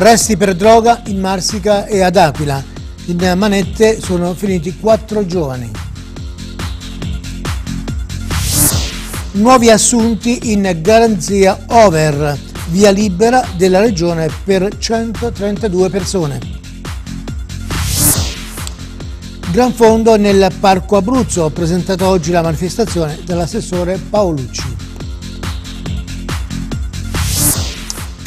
Arresti per droga in Marsica e ad Aquila. In manette sono finiti quattro giovani. Nuovi assunti in garanzia over, via libera della regione per 132 persone. Gran Fondo nel Parco Abruzzo, presentata oggi la manifestazione dall'assessore Paolucci.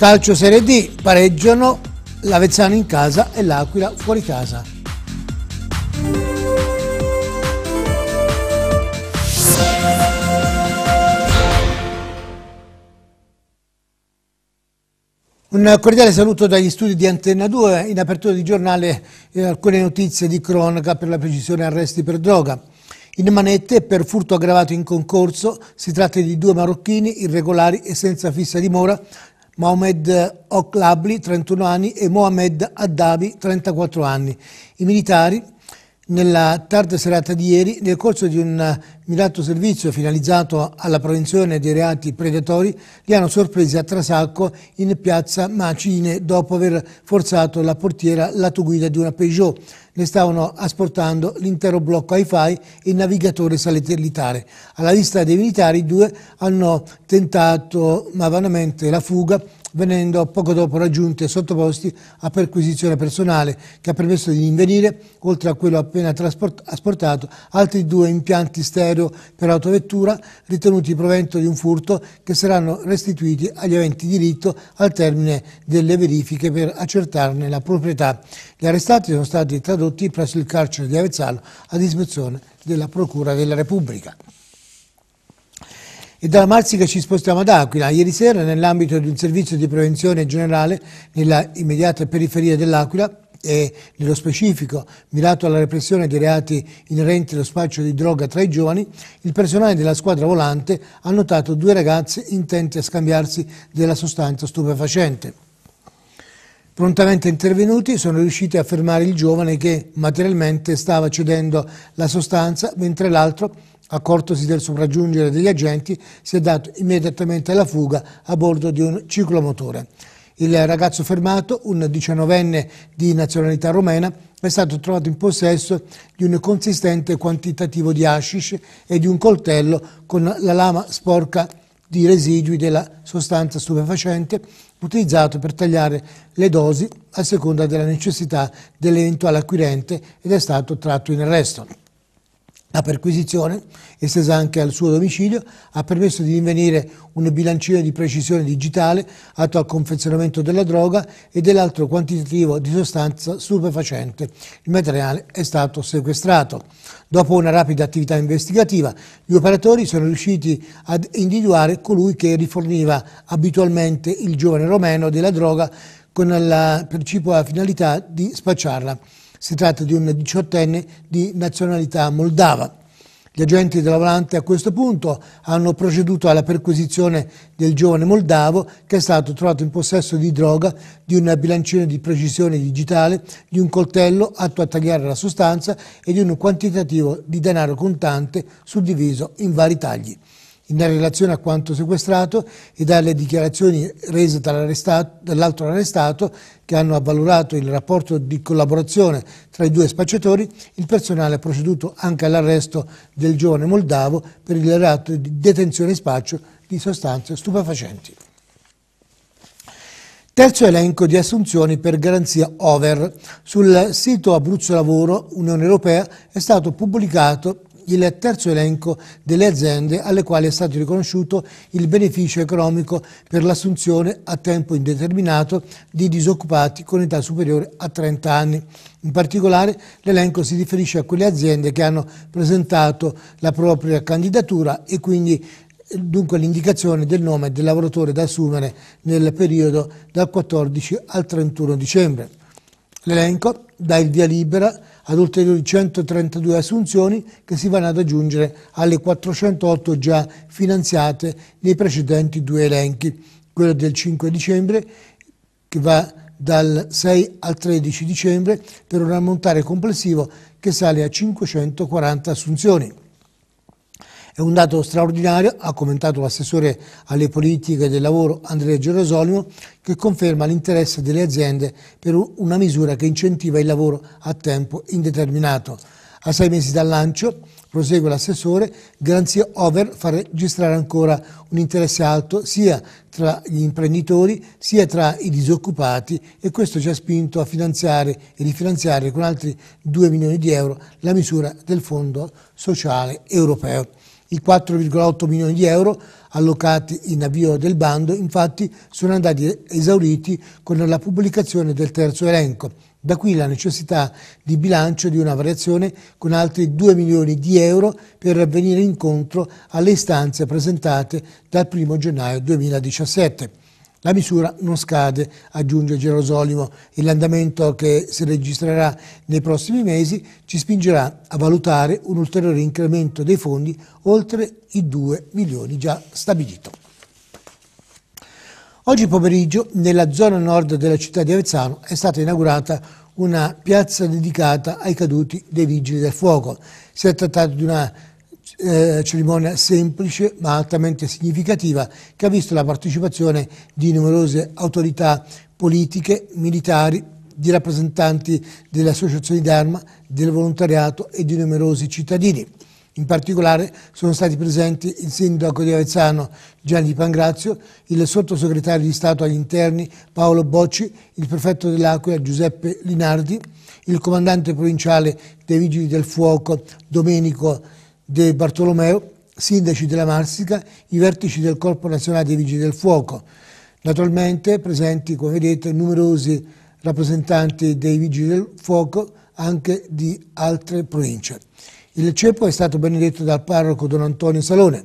Calcio Serie D pareggiano l'Avezzano in casa e l'Aquila fuori casa. Un cordiale saluto dagli studi di Antenna 2, in apertura di giornale eh, alcune notizie di cronaca per la precisione arresti per droga. In manette per furto aggravato in concorso si tratta di due marocchini irregolari e senza fissa dimora Mohamed Oklabli, 31 anni, e Mohamed Addabi, 34 anni. I militari nella tarda serata di ieri nel corso di un mirato servizio finalizzato alla prevenzione dei reati predatori li hanno sorpresi a Trasacco in piazza Macine dopo aver forzato la portiera lato guida di una Peugeot. Ne stavano asportando l'intero blocco hi-fi e il navigatore satellitare. Alla vista dei militari i due hanno tentato ma vanamente la fuga venendo poco dopo raggiunti e sottoposti a perquisizione personale che ha permesso di rinvenire, oltre a quello appena trasportato, altri due impianti stereo per autovettura ritenuti provento di un furto che saranno restituiti agli eventi di diritto al termine delle verifiche per accertarne la proprietà. Gli arrestati sono stati tradotti presso il carcere di Avezzano a disposizione della Procura della Repubblica. E dalla Marsica ci spostiamo ad Aquila. Ieri sera, nell'ambito di un servizio di prevenzione generale nella immediata periferia dell'Aquila, e nello specifico mirato alla repressione dei reati inerenti allo spaccio di droga tra i giovani, il personale della squadra volante ha notato due ragazze intenti a scambiarsi della sostanza stupefacente. Prontamente intervenuti sono riusciti a fermare il giovane che materialmente stava cedendo la sostanza mentre l'altro Accortosi del sopraggiungere degli agenti, si è dato immediatamente alla fuga a bordo di un ciclomotore. Il ragazzo fermato, un diciannovenne di nazionalità romena, è stato trovato in possesso di un consistente quantitativo di hashish e di un coltello con la lama sporca di residui della sostanza stupefacente utilizzato per tagliare le dosi a seconda della necessità dell'eventuale acquirente ed è stato tratto in arresto. La perquisizione, estesa anche al suo domicilio, ha permesso di rinvenire un bilancino di precisione digitale atto al confezionamento della droga e dell'altro quantitativo di sostanza stupefacente. Il materiale è stato sequestrato. Dopo una rapida attività investigativa, gli operatori sono riusciti ad individuare colui che riforniva abitualmente il giovane romeno della droga con la principale finalità di spacciarla. Si tratta di un diciottenne di nazionalità moldava. Gli agenti della volante a questo punto hanno proceduto alla perquisizione del giovane moldavo che è stato trovato in possesso di droga, di un bilancino di precisione digitale, di un coltello atto a tagliare la sostanza e di un quantitativo di denaro contante suddiviso in vari tagli in relazione a quanto sequestrato e dalle dichiarazioni rese dall'altro arrestato che hanno avvalorato il rapporto di collaborazione tra i due spacciatori, il personale ha proceduto anche all'arresto del giovane moldavo per il reato di detenzione e spaccio di sostanze stupefacenti. Terzo elenco di assunzioni per garanzia over. Sul sito Abruzzo Lavoro Unione Europea è stato pubblicato il terzo elenco delle aziende alle quali è stato riconosciuto il beneficio economico per l'assunzione a tempo indeterminato di disoccupati con età superiore a 30 anni. In particolare l'elenco si riferisce a quelle aziende che hanno presentato la propria candidatura e quindi eh, dunque l'indicazione del nome del lavoratore da assumere nel periodo dal 14 al 31 dicembre. L'elenco dà il via libera ad ulteriori 132 assunzioni che si vanno ad aggiungere alle 408 già finanziate nei precedenti due elenchi, quello del 5 dicembre che va dal 6 al 13 dicembre per un ammontare complessivo che sale a 540 assunzioni. È un dato straordinario, ha commentato l'assessore alle politiche del lavoro Andrea Gerosolimo, che conferma l'interesse delle aziende per una misura che incentiva il lavoro a tempo indeterminato. A sei mesi dal lancio, prosegue l'assessore, Garanzia Over fa registrare ancora un interesse alto sia tra gli imprenditori sia tra i disoccupati e questo ci ha spinto a finanziare e rifinanziare con altri 2 milioni di euro la misura del Fondo Sociale Europeo i 4,8 milioni di euro allocati in avvio del bando, infatti, sono andati esauriti con la pubblicazione del terzo elenco. Da qui la necessità di bilancio di una variazione con altri 2 milioni di euro per venire incontro alle istanze presentate dal 1 gennaio 2017. La misura non scade, aggiunge Gerosolimo, l'andamento che si registrerà nei prossimi mesi ci spingerà a valutare un ulteriore incremento dei fondi oltre i 2 milioni già stabilito. Oggi pomeriggio nella zona nord della città di Avezzano è stata inaugurata una piazza dedicata ai caduti dei vigili del fuoco. Si è trattato di una eh, cerimonia semplice ma altamente significativa che ha visto la partecipazione di numerose autorità politiche, militari, di rappresentanti delle associazioni d'arma, del volontariato e di numerosi cittadini. In particolare sono stati presenti il sindaco di Avezzano Gianni Pangrazio, il sottosegretario di Stato agli interni Paolo Bocci, il prefetto dell'Aquila Giuseppe Linardi, il comandante provinciale dei Vigili del Fuoco Domenico De Bartolomeo, sindaci della Marsica, i vertici del Corpo Nazionale dei Vigili del Fuoco. Naturalmente presenti, come vedete, numerosi rappresentanti dei Vigili del Fuoco anche di altre province. Il ceppo è stato benedetto dal parroco Don Antonio Salone.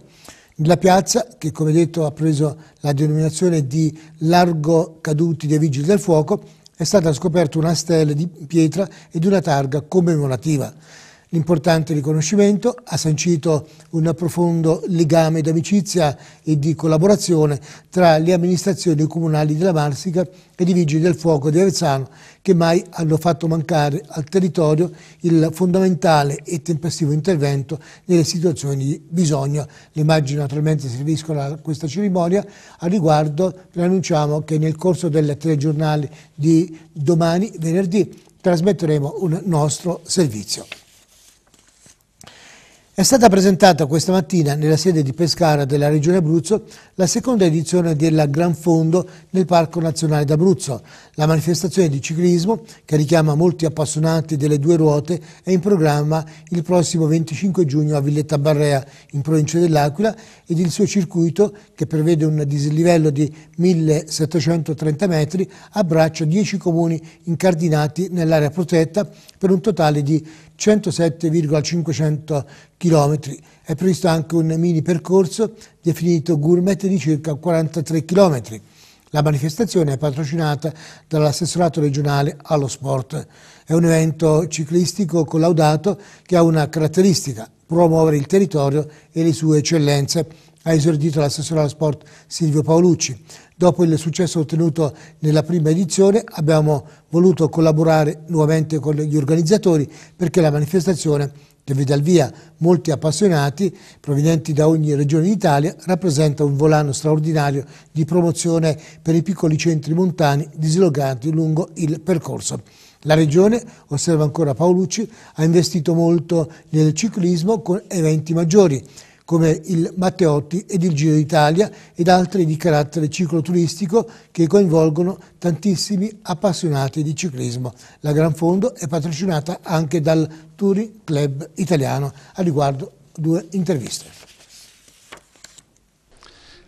La piazza, che come detto ha preso la denominazione di Largo Caduti dei Vigili del Fuoco, è stata scoperta una stele di pietra ed una targa commemorativa. L'importante riconoscimento ha sancito un profondo legame d'amicizia e di collaborazione tra le amministrazioni comunali della Marsica e i Vigili del Fuoco di Avezzano, che mai hanno fatto mancare al territorio il fondamentale e tempestivo intervento nelle situazioni di bisogno. Le immagini naturalmente serviscono a questa cerimonia. A riguardo preannunciamo che nel corso del telegiornale di domani, venerdì, trasmetteremo un nostro servizio. È stata presentata questa mattina nella sede di Pescara della Regione Abruzzo la seconda edizione del Gran Fondo nel Parco Nazionale d'Abruzzo. La manifestazione di ciclismo, che richiama molti appassionati delle due ruote, è in programma il prossimo 25 giugno a Villetta Barrea, in provincia dell'Aquila, ed il suo circuito, che prevede un dislivello di 1730 metri, abbraccia 10 comuni incardinati nell'area protetta per un totale di 107,500 km. È previsto anche un mini percorso definito gourmet di circa 43 km. La manifestazione è patrocinata dall'assessorato regionale allo sport. È un evento ciclistico collaudato che ha una caratteristica, promuovere il territorio e le sue eccellenze ha esordito l'assessore allo sport Silvio Paolucci. Dopo il successo ottenuto nella prima edizione abbiamo voluto collaborare nuovamente con gli organizzatori perché la manifestazione che vede al via molti appassionati provenienti da ogni regione d'Italia, rappresenta un volano straordinario di promozione per i piccoli centri montani dislocati lungo il percorso. La regione, osserva ancora Paolucci, ha investito molto nel ciclismo con eventi maggiori come il Matteotti ed il Giro d'Italia ed altri di carattere cicloturistico che coinvolgono tantissimi appassionati di ciclismo. La Gran Fondo è patrocinata anche dal Touring Club Italiano. A riguardo due interviste.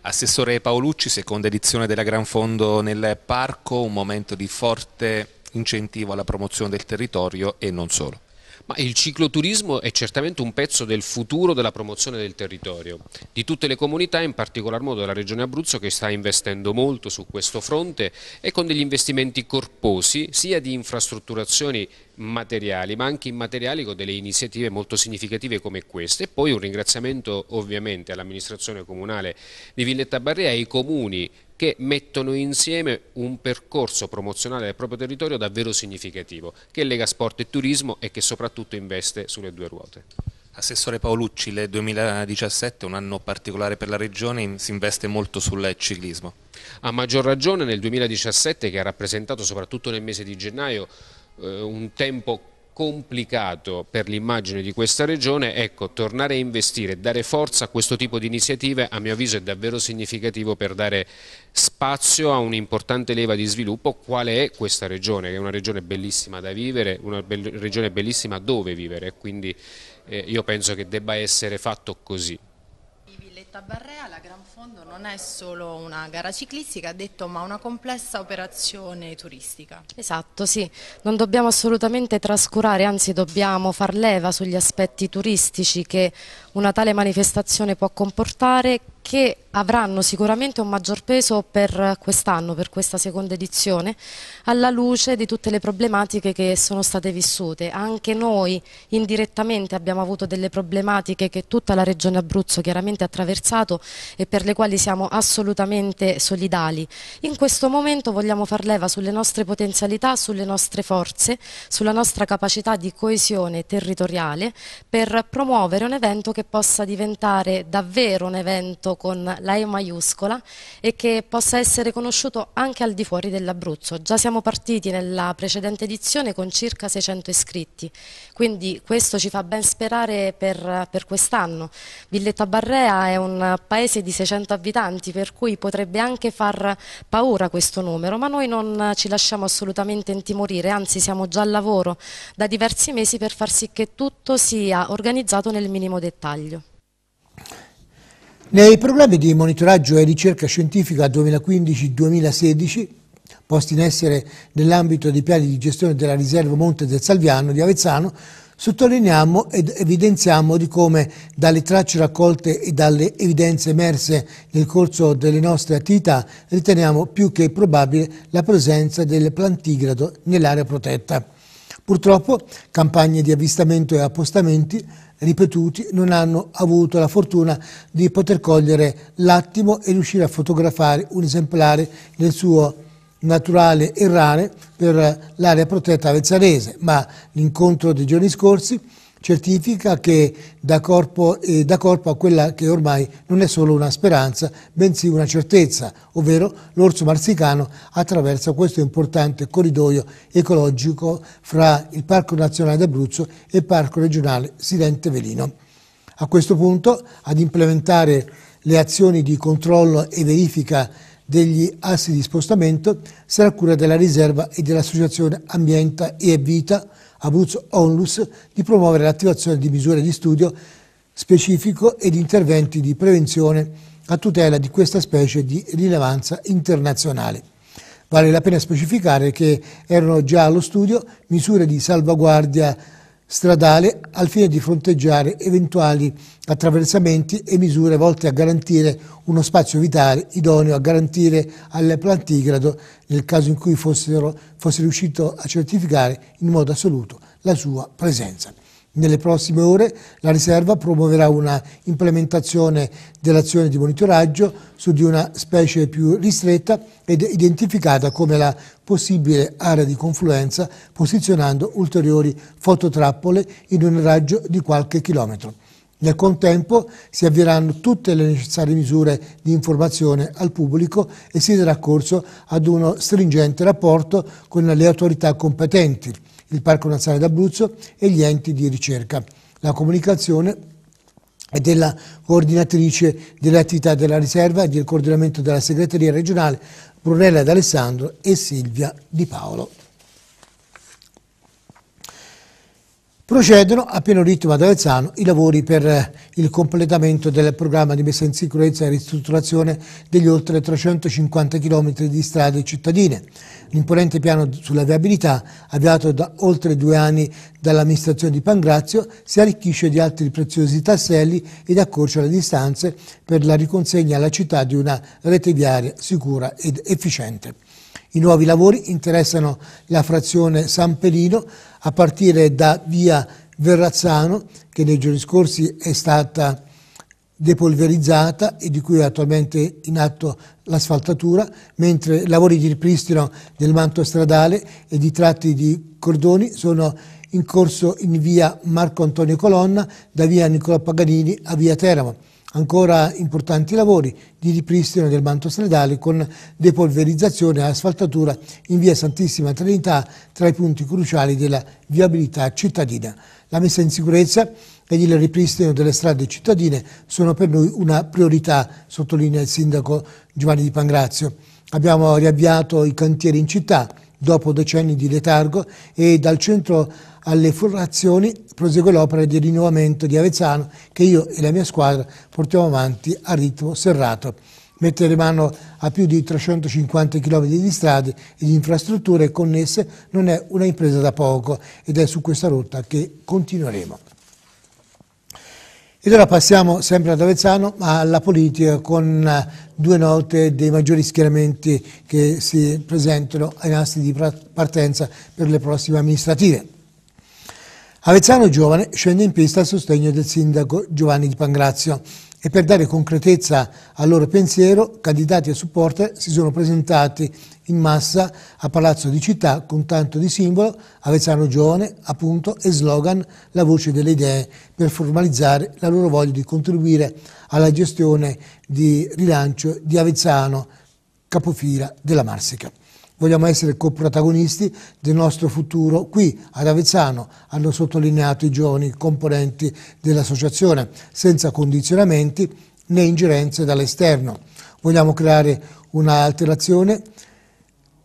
Assessore Paolucci, seconda edizione della Gran Fondo nel Parco, un momento di forte incentivo alla promozione del territorio e non solo. Ma il cicloturismo è certamente un pezzo del futuro della promozione del territorio, di tutte le comunità, in particolar modo della Regione Abruzzo che sta investendo molto su questo fronte e con degli investimenti corposi sia di infrastrutturazioni materiali ma anche immateriali con delle iniziative molto significative come queste e poi un ringraziamento ovviamente all'amministrazione comunale di Villetta Barrea e ai comuni che mettono insieme un percorso promozionale del proprio territorio davvero significativo, che lega sport e turismo e che soprattutto investe sulle due ruote. Assessore Paolucci, il 2017 è un anno particolare per la Regione, si investe molto sul ciclismo. A maggior ragione nel 2017 che ha rappresentato soprattutto nel mese di gennaio eh, un tempo complicato per l'immagine di questa regione, ecco, tornare a investire, dare forza a questo tipo di iniziative a mio avviso è davvero significativo per dare spazio a un'importante leva di sviluppo quale è questa regione, che è una regione bellissima da vivere, una be regione bellissima dove vivere, quindi eh, io penso che debba essere fatto così. Villetta Barrea, la fondo non è solo una gara ciclistica, ha detto, ma una complessa operazione turistica. Esatto, sì. Non dobbiamo assolutamente trascurare, anzi dobbiamo far leva sugli aspetti turistici che una tale manifestazione può comportare che avranno sicuramente un maggior peso per quest'anno, per questa seconda edizione, alla luce di tutte le problematiche che sono state vissute. Anche noi indirettamente abbiamo avuto delle problematiche che tutta la Regione Abruzzo chiaramente ha attraversato e per le quali siamo assolutamente solidali. In questo momento vogliamo far leva sulle nostre potenzialità, sulle nostre forze, sulla nostra capacità di coesione territoriale per promuovere un evento che possa diventare davvero un evento con la E maiuscola e che possa essere conosciuto anche al di fuori dell'Abruzzo. Già siamo partiti nella precedente edizione con circa 600 iscritti, quindi questo ci fa ben sperare per, per quest'anno. Villetta Barrea è un paese di 600 abitanti per cui potrebbe anche far paura questo numero, ma noi non ci lasciamo assolutamente intimorire, anzi siamo già al lavoro da diversi mesi per far sì che tutto sia organizzato nel minimo dettaglio. Nei programmi di monitoraggio e ricerca scientifica 2015-2016, posti in essere nell'ambito dei piani di gestione della riserva Monte del Salviano di Avezzano, Sottolineiamo ed evidenziamo di come dalle tracce raccolte e dalle evidenze emerse nel corso delle nostre attività riteniamo più che probabile la presenza del plantigrado nell'area protetta. Purtroppo campagne di avvistamento e appostamenti ripetuti non hanno avuto la fortuna di poter cogliere l'attimo e riuscire a fotografare un esemplare nel suo naturale e rare per l'area protetta avezzanese, ma l'incontro dei giorni scorsi certifica che dà corpo, eh, dà corpo, a quella che ormai non è solo una speranza, bensì una certezza, ovvero l'orso marsicano attraversa questo importante corridoio ecologico fra il Parco Nazionale d'Abruzzo e il Parco Regionale Silente-Velino. A questo punto, ad implementare le azioni di controllo e verifica degli assi di spostamento sarà cura della riserva e dell'associazione Ambienta e Vita, Abruzzo Onlus di promuovere l'attivazione di misure di studio specifico ed interventi di prevenzione a tutela di questa specie di rilevanza internazionale. Vale la pena specificare che erano già allo studio misure di salvaguardia stradale al fine di fronteggiare eventuali attraversamenti e misure volte a garantire uno spazio vitale idoneo a garantire al plantigrado, nel caso in cui fossero, fosse riuscito a certificare in modo assoluto la sua presenza. Nelle prossime ore la riserva promuoverà una implementazione dell'azione di monitoraggio su di una specie più ristretta ed identificata come la possibile area di confluenza posizionando ulteriori fototrappole in un raggio di qualche chilometro. Nel contempo si avvieranno tutte le necessarie misure di informazione al pubblico e si darà corso ad uno stringente rapporto con le autorità competenti il Parco Nazionale d'Abruzzo e gli enti di ricerca. La comunicazione è della coordinatrice delle attività della riserva e del coordinamento della segreteria regionale Brunella D'Alessandro e Silvia Di Paolo. Procedono a pieno ritmo ad Avezzano i lavori per eh, il completamento del programma di messa in sicurezza e ristrutturazione degli oltre 350 km di strade cittadine. L'imponente piano sulla viabilità, avviato da oltre due anni dall'amministrazione di Pangrazio, si arricchisce di altri preziosi tasselli ed accorcia le distanze per la riconsegna alla città di una rete viaria sicura ed efficiente. I nuovi lavori interessano la frazione San Pelino, a partire da via Verrazzano, che nei giorni scorsi è stata depolverizzata e di cui è attualmente in atto l'asfaltatura, mentre lavori di ripristino del manto stradale e di tratti di cordoni sono in corso in via Marco Antonio Colonna da via Nicola Paganini a via Teramo. Ancora importanti lavori di ripristino del manto stradale con depolverizzazione e asfaltatura in via Santissima Trinità tra i punti cruciali della viabilità cittadina. La messa in sicurezza e il ripristino delle strade cittadine sono per noi una priorità, sottolinea il sindaco Giovanni Di Pangrazio. Abbiamo riavviato i cantieri in città dopo decenni di letargo e dal centro alle forrazioni prosegue l'opera di rinnovamento di Avezzano che io e la mia squadra portiamo avanti a ritmo serrato. Mettere mano a più di 350 km di strade e di infrastrutture connesse non è una impresa da poco ed è su questa rotta che continueremo. Ed ora passiamo sempre ad Avezzano, ma alla politica con due note dei maggiori schieramenti che si presentano ai nastri di partenza per le prossime amministrative. Avezzano Giovane scende in pista a sostegno del sindaco Giovanni Di Pangrazio e per dare concretezza al loro pensiero candidati e supporter si sono presentati in massa a Palazzo di Città con tanto di simbolo Avezzano Giovane appunto e slogan La voce delle idee per formalizzare la loro voglia di contribuire alla gestione di rilancio di Avezzano capofila della Marsica vogliamo essere coprotagonisti del nostro futuro qui ad Avezzano, hanno sottolineato i giovani componenti dell'associazione, senza condizionamenti né ingerenze dall'esterno. Vogliamo creare un'alterazione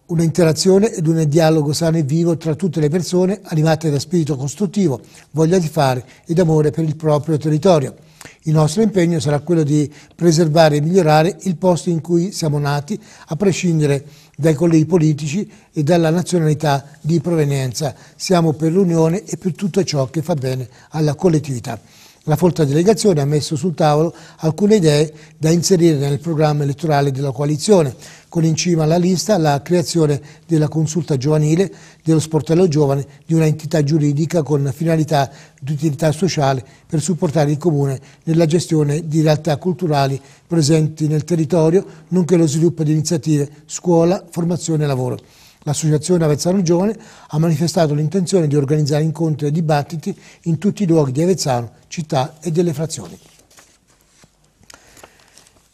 un'interazione ed un dialogo sano e vivo tra tutte le persone animate da spirito costruttivo, voglia di fare ed amore per il proprio territorio. Il nostro impegno sarà quello di preservare e migliorare il posto in cui siamo nati, a prescindere dai colleghi politici e dalla nazionalità di provenienza. Siamo per l'Unione e per tutto ciò che fa bene alla collettività. La folta delegazione ha messo sul tavolo alcune idee da inserire nel programma elettorale della coalizione, con in cima alla lista la creazione della consulta giovanile, dello sportello giovane, di un'entità giuridica con finalità di utilità sociale per supportare il Comune nella gestione di realtà culturali presenti nel territorio, nonché lo sviluppo di iniziative scuola, formazione e lavoro. L'associazione Avezzano Giovane ha manifestato l'intenzione di organizzare incontri e dibattiti in tutti i luoghi di Avezzano, città e delle frazioni.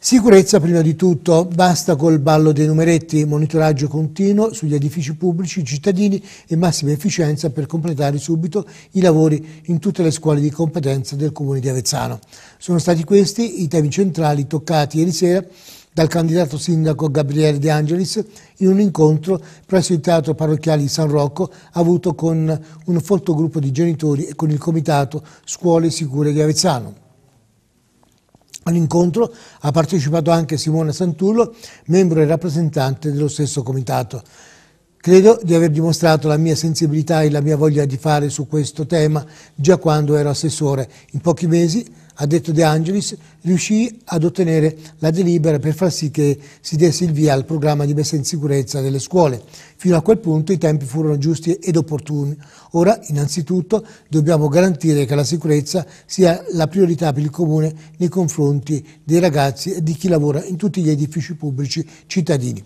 Sicurezza prima di tutto, basta col ballo dei numeretti, monitoraggio continuo sugli edifici pubblici cittadini e massima efficienza per completare subito i lavori in tutte le scuole di competenza del Comune di Avezzano. Sono stati questi i temi centrali toccati ieri sera dal candidato sindaco Gabriele De Angelis in un incontro presso il Teatro Parrocchiale di San Rocco avuto con un folto gruppo di genitori e con il Comitato Scuole Sicure di Avezzano. All'incontro ha partecipato anche Simone Santullo, membro e rappresentante dello stesso comitato. Credo di aver dimostrato la mia sensibilità e la mia voglia di fare su questo tema già quando ero assessore. In pochi mesi ha detto De Angelis, riuscì ad ottenere la delibera per far sì che si desse il via al programma di messa in sicurezza delle scuole. Fino a quel punto i tempi furono giusti ed opportuni. Ora, innanzitutto, dobbiamo garantire che la sicurezza sia la priorità per il Comune nei confronti dei ragazzi e di chi lavora in tutti gli edifici pubblici cittadini.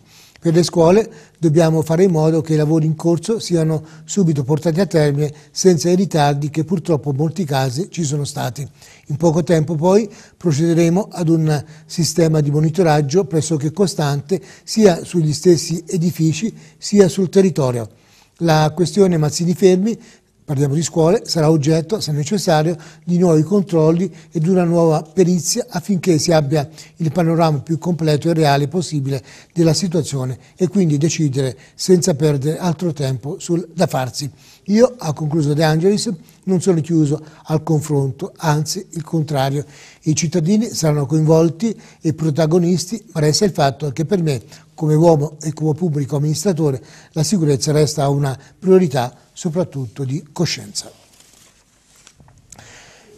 Per le scuole dobbiamo fare in modo che i lavori in corso siano subito portati a termine senza i ritardi che purtroppo in molti casi ci sono stati. In poco tempo poi procederemo ad un sistema di monitoraggio pressoché costante sia sugli stessi edifici sia sul territorio. La questione Mazzini Fermi parliamo di scuole, sarà oggetto, se necessario, di nuovi controlli e di una nuova perizia affinché si abbia il panorama più completo e reale possibile della situazione e quindi decidere senza perdere altro tempo sul da farsi. Io, ha concluso De Angelis, non sono chiuso al confronto, anzi il contrario. I cittadini saranno coinvolti e protagonisti, ma resta il fatto che per me come uomo e come pubblico amministratore, la sicurezza resta una priorità soprattutto di coscienza.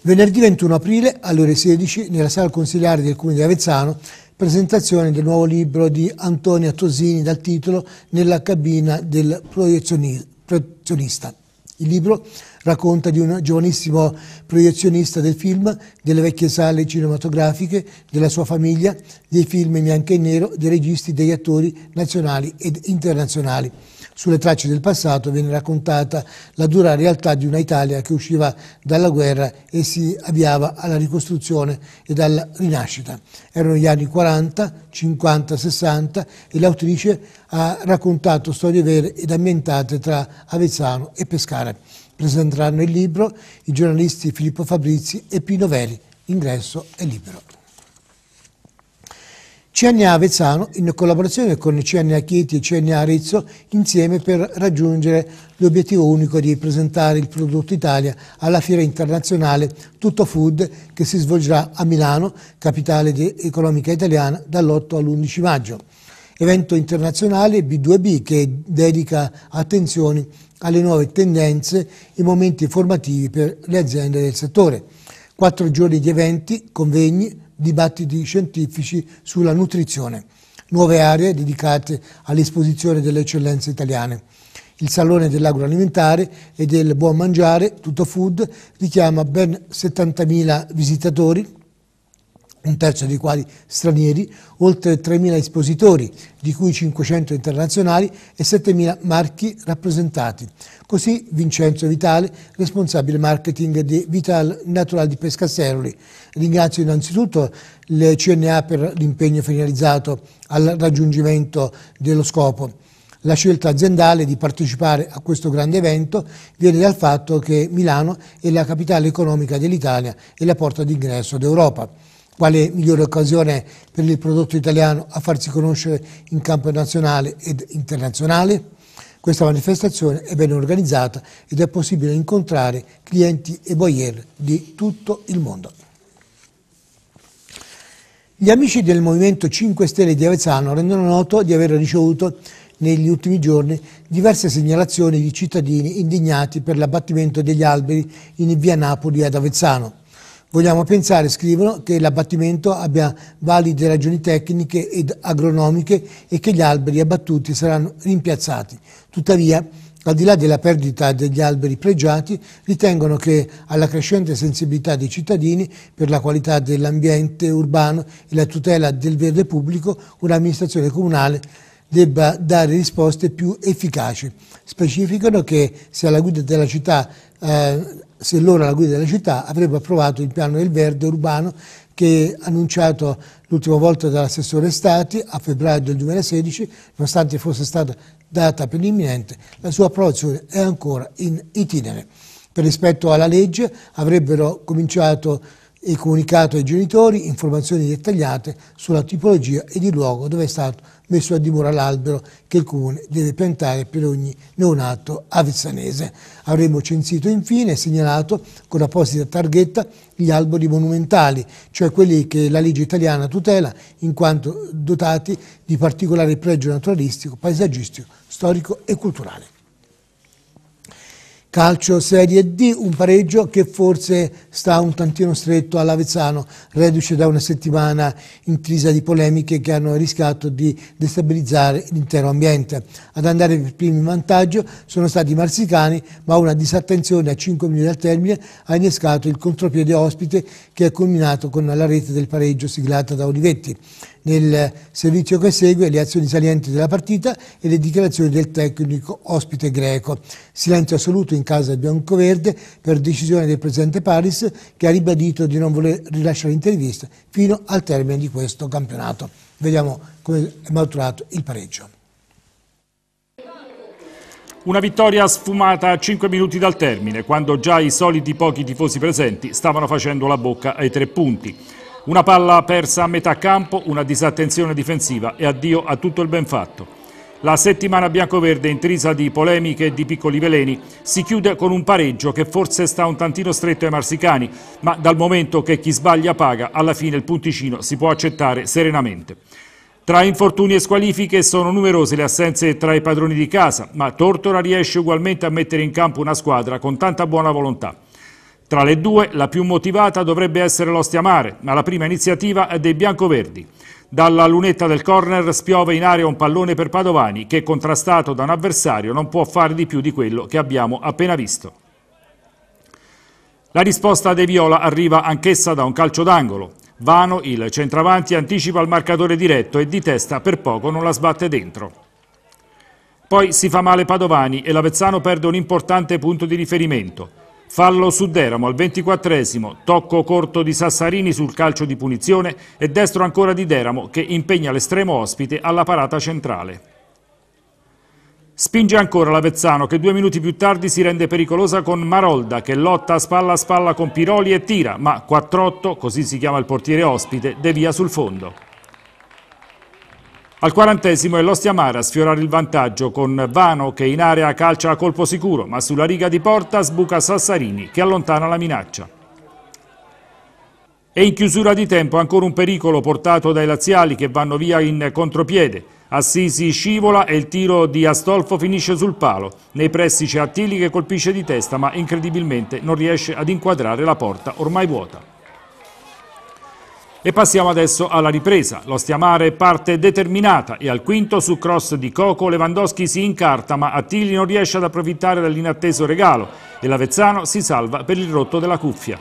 Venerdì 21 aprile alle ore 16 nella sala consigliare del Comune di Avezzano presentazione del nuovo libro di Antonio Tosini dal titolo Nella cabina del proiezionista. Il libro racconta di un giovanissimo proiezionista del film, delle vecchie sale cinematografiche, della sua famiglia, dei film in bianco e nero, dei registi, degli attori nazionali ed internazionali sulle tracce del passato viene raccontata la dura realtà di una Italia che usciva dalla guerra e si avviava alla ricostruzione e alla rinascita. Erano gli anni 40, 50, 60 e l'autrice ha raccontato storie vere ed ambientate tra Avezzano e Pescara. Presenteranno il libro i giornalisti Filippo Fabrizi e Pino Veli. Ingresso è libero. CNA Avezzano, in collaborazione con CNA Chieti e CNA Arezzo, insieme per raggiungere l'obiettivo unico di presentare il prodotto Italia alla fiera internazionale Tutto Food che si svolgerà a Milano, capitale economica italiana, dall'8 all'11 maggio. Evento internazionale B2B che dedica attenzione alle nuove tendenze e momenti formativi per le aziende del settore. Quattro giorni di eventi, convegni, dibattiti scientifici sulla nutrizione, nuove aree dedicate all'esposizione delle eccellenze italiane. Il Salone dell'Agroalimentare e del Buon Mangiare, tutto food, richiama ben 70.000 visitatori un terzo dei quali stranieri, oltre 3.000 espositori, di cui 500 internazionali e 7.000 marchi rappresentati. Così Vincenzo Vitale, responsabile marketing di Vital Natural di Pescaseroli. Ringrazio innanzitutto il CNA per l'impegno finalizzato al raggiungimento dello scopo. La scelta aziendale di partecipare a questo grande evento viene dal fatto che Milano è la capitale economica dell'Italia e la porta d'ingresso d'Europa quale migliore occasione per il prodotto italiano a farsi conoscere in campo nazionale ed internazionale? Questa manifestazione è ben organizzata ed è possibile incontrare clienti e boyer di tutto il mondo. Gli amici del Movimento 5 Stelle di Avezzano rendono noto di aver ricevuto negli ultimi giorni diverse segnalazioni di cittadini indignati per l'abbattimento degli alberi in via Napoli ad Avezzano. Vogliamo pensare, scrivono, che l'abbattimento abbia valide ragioni tecniche ed agronomiche e che gli alberi abbattuti saranno rimpiazzati. Tuttavia, al di là della perdita degli alberi pregiati, ritengono che alla crescente sensibilità dei cittadini per la qualità dell'ambiente urbano e la tutela del verde pubblico, un'amministrazione comunale debba dare risposte più efficaci. Specificano che se alla guida della città eh, se loro la guida della città avrebbe approvato il piano del verde urbano che annunciato l'ultima volta dall'assessore Stati a febbraio del 2016, nonostante fosse stata data per l'imminente la sua approvazione è ancora in itinere. Per rispetto alla legge avrebbero cominciato e comunicato ai genitori informazioni dettagliate sulla tipologia e di luogo dove è stato messo a dimora l'albero che il comune deve piantare per ogni neonato avezzanese. Avremo censito infine e segnalato con apposita targhetta gli alberi monumentali, cioè quelli che la legge italiana tutela in quanto dotati di particolare pregio naturalistico, paesaggistico, storico e culturale calcio Serie D, un pareggio che forse sta un tantino stretto all'Avezzano, reduce da una settimana intrisa di polemiche che hanno rischiato di destabilizzare l'intero ambiente. Ad andare per primi in vantaggio sono stati i marsicani, ma una disattenzione a 5 minuti al termine ha innescato il contropiede ospite che è culminato con la rete del pareggio siglata da Olivetti nel servizio che segue le azioni salienti della partita e le dichiarazioni del tecnico ospite greco. Silenzio assoluto in casa biancoverde per decisione del presidente Paris che ha ribadito di non voler rilasciare interviste fino al termine di questo campionato. Vediamo come è maturato il pareggio. Una vittoria sfumata a 5 minuti dal termine, quando già i soliti pochi tifosi presenti stavano facendo la bocca ai tre punti. Una palla persa a metà campo, una disattenzione difensiva e addio a tutto il ben fatto. La settimana biancoverde, intrisa di polemiche e di piccoli veleni, si chiude con un pareggio che forse sta un tantino stretto ai marsicani, ma dal momento che chi sbaglia paga, alla fine il punticino si può accettare serenamente. Tra infortuni e squalifiche sono numerose le assenze tra i padroni di casa, ma Tortora riesce ugualmente a mettere in campo una squadra con tanta buona volontà. Tra le due, la più motivata dovrebbe essere l'Ostia Mare, ma la prima iniziativa è dei biancoverdi. Dalla lunetta del corner spiove in aria un pallone per Padovani che, contrastato da un avversario, non può fare di più di quello che abbiamo appena visto. La risposta dei Viola arriva anch'essa da un calcio d'angolo. Vano, il centravanti, anticipa il marcatore diretto e di testa per poco non la sbatte dentro. Poi si fa male Padovani e l'Avezzano perde un importante punto di riferimento. Fallo su Deramo al 24esimo, tocco corto di Sassarini sul calcio di punizione e destro ancora di Deramo che impegna l'estremo ospite alla parata centrale. Spinge ancora l'Avezzano che due minuti più tardi si rende pericolosa con Marolda che lotta spalla a spalla con Piroli e tira, ma 4-8, così si chiama il portiere ospite, devia sul fondo. Al quarantesimo è l'Ostia Mara a sfiorare il vantaggio con Vano che in area calcia a colpo sicuro ma sulla riga di porta sbuca Sassarini che allontana la minaccia. E in chiusura di tempo ancora un pericolo portato dai laziali che vanno via in contropiede. Assisi scivola e il tiro di Astolfo finisce sul palo. Nei pressi c'è Attili che colpisce di testa ma incredibilmente non riesce ad inquadrare la porta ormai vuota. E passiamo adesso alla ripresa. L'Ostiamare parte determinata e al quinto su cross di Coco Lewandowski si incarta ma Attili non riesce ad approfittare dell'inatteso regalo e l'Avezzano si salva per il rotto della cuffia.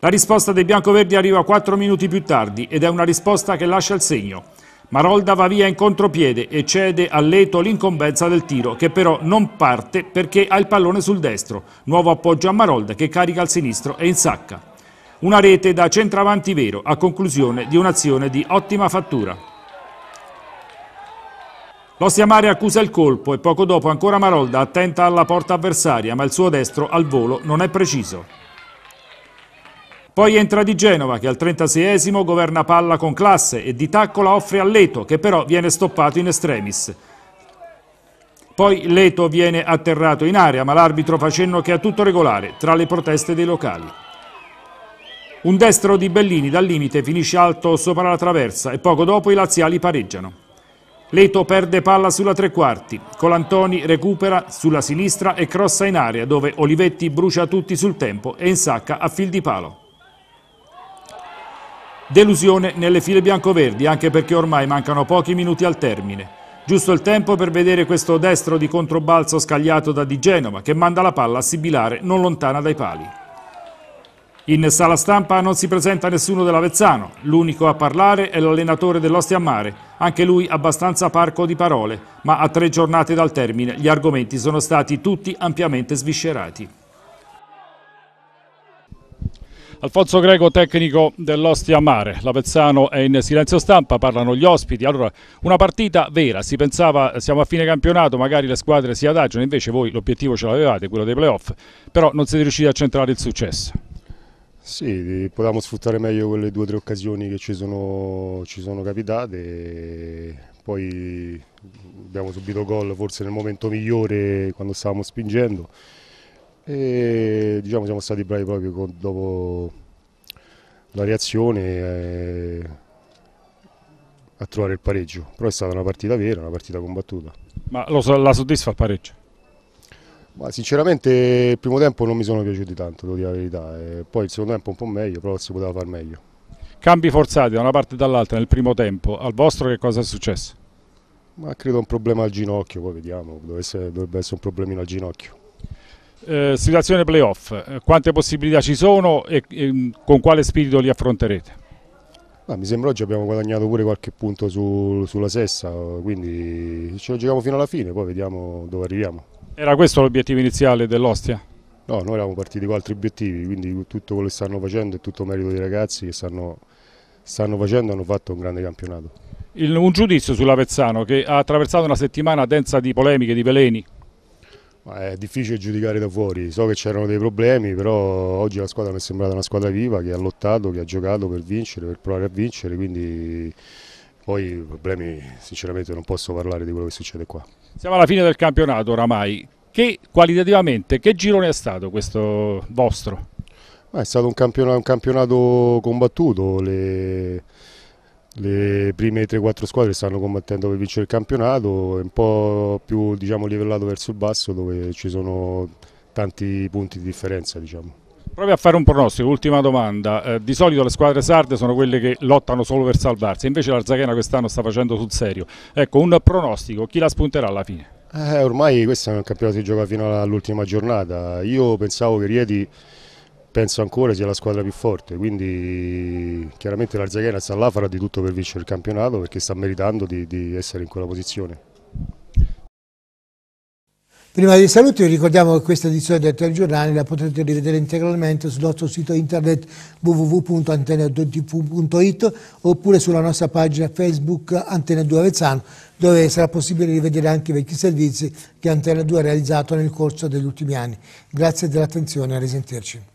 La risposta dei biancoverdi arriva 4 minuti più tardi ed è una risposta che lascia il segno. Marolda va via in contropiede e cede a Leto l'incombenza del tiro che però non parte perché ha il pallone sul destro. Nuovo appoggio a Marolda che carica al sinistro e insacca. Una rete da centravanti vero a conclusione di un'azione di ottima fattura. Mare accusa il colpo e poco dopo ancora Marolda attenta alla porta avversaria ma il suo destro al volo non è preciso. Poi entra Di Genova che al 36esimo governa palla con classe e di tacco la offre a Leto che però viene stoppato in estremis. Poi Leto viene atterrato in area ma l'arbitro facendo che è tutto regolare tra le proteste dei locali. Un destro di Bellini dal limite finisce alto sopra la traversa e poco dopo i laziali pareggiano. Leto perde palla sulla tre quarti, Colantoni recupera sulla sinistra e crossa in area dove Olivetti brucia tutti sul tempo e insacca a fil di palo. Delusione nelle file biancoverdi anche perché ormai mancano pochi minuti al termine. Giusto il tempo per vedere questo destro di controbalzo scagliato da Di Genova che manda la palla a sibilare non lontana dai pali. In sala stampa non si presenta nessuno dell'Avezzano, l'unico a parlare è l'allenatore dell'Ostia Mare, anche lui abbastanza parco di parole, ma a tre giornate dal termine gli argomenti sono stati tutti ampiamente sviscerati. Alfonso Greco, tecnico dell'Ostia Mare. L'Avezzano è in silenzio stampa, parlano gli ospiti. Allora, una partita vera. Si pensava, siamo a fine campionato, magari le squadre si adagiano, invece voi l'obiettivo ce l'avevate, quello dei playoff. Però non siete riusciti a centrare il successo. Sì, potevamo sfruttare meglio quelle due o tre occasioni che ci sono, ci sono capitate, poi abbiamo subito gol forse nel momento migliore quando stavamo spingendo e diciamo siamo stati bravi proprio con, dopo la reazione eh, a trovare il pareggio, però è stata una partita vera, una partita combattuta. Ma lo, la soddisfa il pareggio? Ma sinceramente il primo tempo non mi sono piaciuti tanto, devo dire la verità, e poi il secondo tempo un po' meglio, però si poteva far meglio. Cambi forzati da una parte e dall'altra nel primo tempo, al vostro che cosa è successo? Ma credo un problema al ginocchio, poi vediamo, essere, dovrebbe essere un problemino al ginocchio. Eh, situazione playoff, eh, quante possibilità ci sono e, e mm, con quale spirito li affronterete? Ah, mi sembra oggi abbiamo guadagnato pure qualche punto su, sulla sessa, quindi ce lo giochiamo fino alla fine, poi vediamo dove arriviamo. Era questo l'obiettivo iniziale dell'Ostia? No, noi eravamo partiti con altri obiettivi, quindi tutto quello che stanno facendo è tutto merito dei ragazzi che stanno, stanno facendo e hanno fatto un grande campionato. Il, un giudizio sull'Avezzano che ha attraversato una settimana densa di polemiche, di veleni? Ma è difficile giudicare da fuori, so che c'erano dei problemi, però oggi la squadra mi è sembrata una squadra viva che ha lottato, che ha giocato per vincere, per provare a vincere, quindi poi problemi sinceramente non posso parlare di quello che succede qua. Siamo alla fine del campionato oramai. Che qualitativamente, che girone è stato questo vostro? Ma è stato un campionato, un campionato combattuto, le, le prime 3-4 squadre stanno combattendo per vincere il campionato, è un po' più diciamo, livellato verso il basso dove ci sono tanti punti di differenza. Diciamo. Provi a fare un pronostico, ultima domanda. Eh, di solito le squadre sarde sono quelle che lottano solo per salvarsi, invece l'Arzaghena quest'anno sta facendo sul serio. Ecco, un pronostico, chi la spunterà alla fine? Eh, ormai questo è un campionato che gioca fino all'ultima giornata. Io pensavo che Rieti penso ancora sia la squadra più forte, quindi chiaramente l'Arzaghena sta là, farà di tutto per vincere il campionato perché sta meritando di, di essere in quella posizione. Prima vi saluti vi ricordiamo che questa edizione del telegiornale la potrete rivedere integralmente sul nostro sito internet www.antena2tv.it oppure sulla nostra pagina Facebook Antena 2 Avezzano dove sarà possibile rivedere anche i vecchi servizi che Antena 2 ha realizzato nel corso degli ultimi anni. Grazie dell'attenzione, a risentirci.